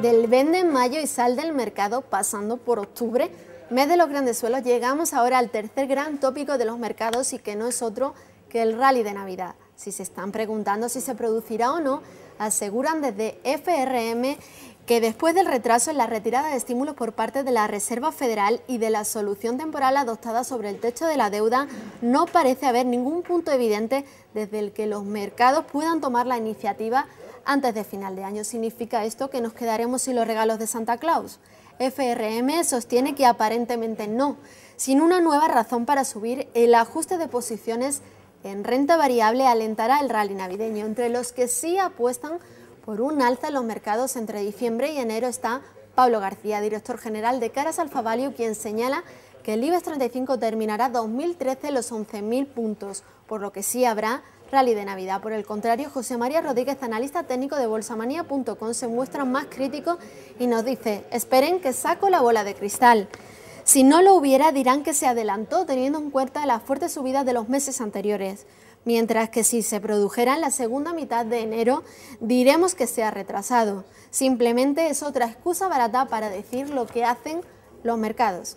Del vende en mayo y sal del mercado pasando por octubre, mes de los grandes suelos, llegamos ahora al tercer gran tópico de los mercados y que no es otro que el rally de Navidad. Si se están preguntando si se producirá o no, aseguran desde FRM que después del retraso en la retirada de estímulos por parte de la Reserva Federal y de la solución temporal adoptada sobre el techo de la deuda, no parece haber ningún punto evidente desde el que los mercados puedan tomar la iniciativa antes de final de año. ¿Significa esto que nos quedaremos sin los regalos de Santa Claus? FRM sostiene que aparentemente no. Sin una nueva razón para subir, el ajuste de posiciones en renta variable alentará el rally navideño, entre los que sí apuestan por un alza en los mercados entre diciembre y enero está Pablo García, director general de Caras Alfa quien señala que el IBEX 35 terminará 2013 los 11.000 puntos, por lo que sí habrá rally de Navidad. Por el contrario, José María Rodríguez, analista técnico de bolsamanía.com, se muestra más crítico y nos dice, esperen que saco la bola de cristal. Si no lo hubiera, dirán que se adelantó teniendo en cuenta las fuertes subidas de los meses anteriores mientras que si se produjera en la segunda mitad de enero, diremos que se ha retrasado. Simplemente es otra excusa barata para decir lo que hacen los mercados.